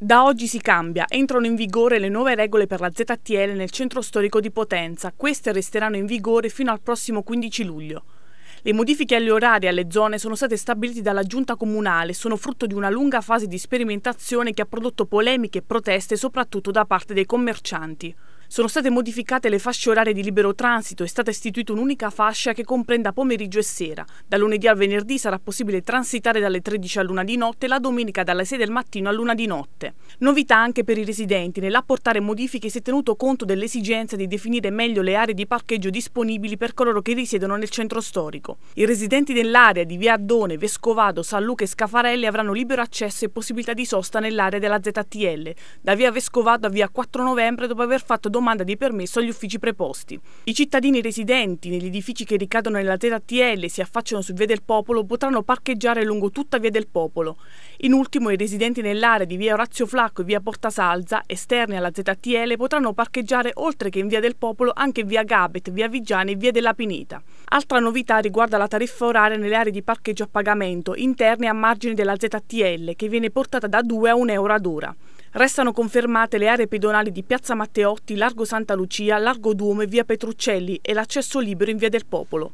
Da oggi si cambia, entrano in vigore le nuove regole per la ZTL nel centro storico di Potenza, queste resteranno in vigore fino al prossimo 15 luglio. Le modifiche agli orari e alle zone sono state stabilite dalla giunta comunale e sono frutto di una lunga fase di sperimentazione che ha prodotto polemiche e proteste soprattutto da parte dei commercianti. Sono state modificate le fasce orarie di libero transito, è stata istituita un'unica fascia che comprenda pomeriggio e sera. Da lunedì al venerdì sarà possibile transitare dalle 13 all'una di notte e la domenica dalle 6 del mattino all'una di notte. Novità anche per i residenti, nell'apportare modifiche si è tenuto conto dell'esigenza di definire meglio le aree di parcheggio disponibili per coloro che risiedono nel centro storico. I residenti dell'area di Via Addone, Vescovado, San Luca e Scafarelli avranno libero accesso e possibilità di sosta nell'area della ZTL, da Via Vescovado a Via 4 Novembre dopo aver fatto domanda di permesso agli uffici preposti. I cittadini residenti negli edifici che ricadono nella ZTL e si affacciano su Via del Popolo potranno parcheggiare lungo tutta Via del Popolo. In ultimo i residenti nell'area di Via Orazio Flacco e Via Porta Salza, esterni alla ZTL, potranno parcheggiare oltre che in Via del Popolo anche Via Gabet, Via Vigiani e Via della Pinita. Altra novità riguarda la tariffa oraria nelle aree di parcheggio a pagamento interne a margine della ZTL che viene portata da 2 a 1 euro ad ora. Restano confermate le aree pedonali di Piazza Matteotti, Largo Santa Lucia, Largo Duomo e Via Petruccelli e l'accesso libero in Via del Popolo.